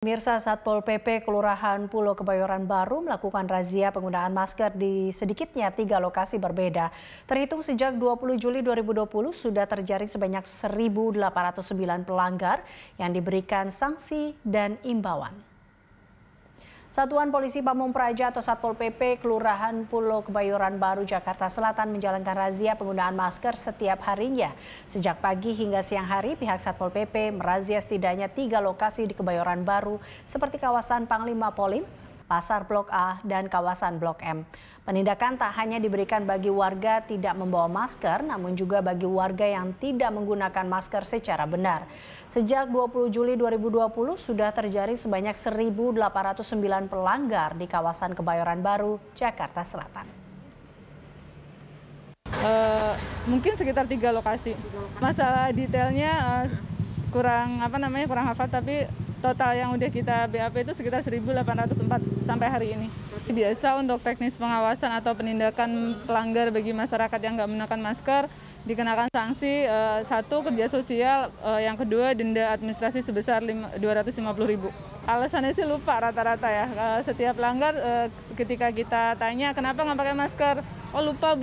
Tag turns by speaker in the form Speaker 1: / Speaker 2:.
Speaker 1: Mirsa Satpol PP Kelurahan Pulau Kebayoran Baru melakukan razia penggunaan masker di sedikitnya tiga lokasi berbeda. Terhitung sejak 20 Juli 2020 sudah terjaring sebanyak 1.809 pelanggar yang diberikan sanksi dan imbauan. Satuan Polisi Pamung Praja atau Satpol PP Kelurahan Pulau Kebayoran Baru Jakarta Selatan menjalankan razia penggunaan masker setiap harinya. Sejak pagi hingga siang hari pihak Satpol PP merazia setidaknya tiga lokasi di Kebayoran Baru seperti kawasan Panglima Polim, Pasar Blok A, dan kawasan Blok M. Penindakan tak hanya diberikan bagi warga tidak membawa masker, namun juga bagi warga yang tidak menggunakan masker secara benar. Sejak 20 Juli 2020 sudah terjadi sebanyak 1.809 pelanggar di kawasan Kebayoran Baru, Jakarta Selatan.
Speaker 2: Uh, mungkin sekitar tiga lokasi. Masalah detailnya uh, kurang apa namanya kurang hafal tapi total yang udah kita BAP itu sekitar 1.804 sampai hari ini. Biasa untuk teknis pengawasan atau penindakan pelanggar bagi masyarakat yang nggak menggunakan masker, dikenakan sanksi eh, satu kerja sosial, eh, yang kedua denda administrasi sebesar 250.000. Alasannya sih lupa rata-rata ya. Eh, setiap pelanggar eh, ketika kita tanya kenapa nggak pakai masker, oh lupa